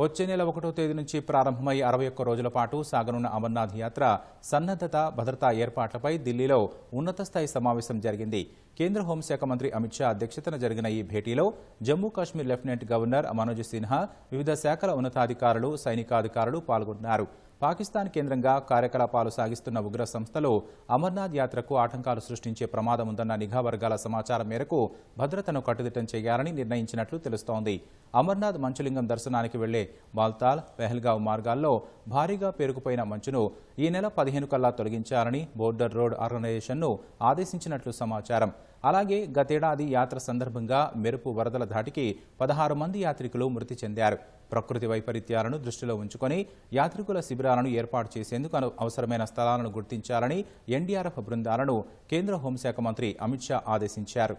వచ్చే నెల ఒకటో తేదీ నుంచి ప్రారంభమై అరవై ఒక్క రోజుల పాటు సాగనున్న అమర్నాథ్ యాత్ర సన్నద్దత భద్రతా ఏర్పాట్లపై ఢిల్లీలో ఉన్నత స్థాయి సమావేశం జరిగింది కేంద్ర హోంశాఖ మంత్రి అమిత్ షా అధ్యక్షతన జరిగిన ఈ భేటీలో జమ్మూ కాశ్మీర్ లెఫ్టినెంట్ గవర్నర్ మనోజ్ సిన్హా వివిధ శాఖల ఉన్నతాధికారులు సైనికాధికారులు పాల్గొన్నారు పాకిస్తాన్ కేంద్రంగా కార్యకలాపాలు సాగిస్తున్న ఉగ్ర సంస్థలు అమర్నాథ్ యాత్రకు ఆటంకాలు సృష్టించే ప్రమాదం ఉందన్న నిఘా వర్గాల సమాచారం మేరకు భద్రతను కట్టుదిట్టం చేయాలని నిర్ణయించినట్లు తెలుస్తోంది అమర్నాథ్ మంచులింగం దర్శనానికి వెళ్లే బాల్తాల్ పెహల్గావ్ మార్గాల్లో భారీగా పేరుకుపోయిన మంచును ఈ నెల పదిహేను కల్లా తొలగించాలని బోర్డర్ రోడ్ ఆర్గనైజేషన్ను ఆదేశించినట్లు సమాచారం అలాగే గతేడాది యాత్ర సందర్భంగా మెరుపు వరదల ధాటికి పదహారు మంది యాత్రికులు మృతి చెందారు ప్రకృతి వైపరీత్యాలను దృష్టిలో ఉంచుకొని యాత్రికుల శిబిరాలను ఏర్పాటు చేసేందుకు అవసరమైన స్థలాలను గుర్తించాలని ఎన్డీఆర్ఎఫ్ బృందాలను కేంద్ర హోంశాఖ మంత్రి అమిత్ షా ఆదేశించారు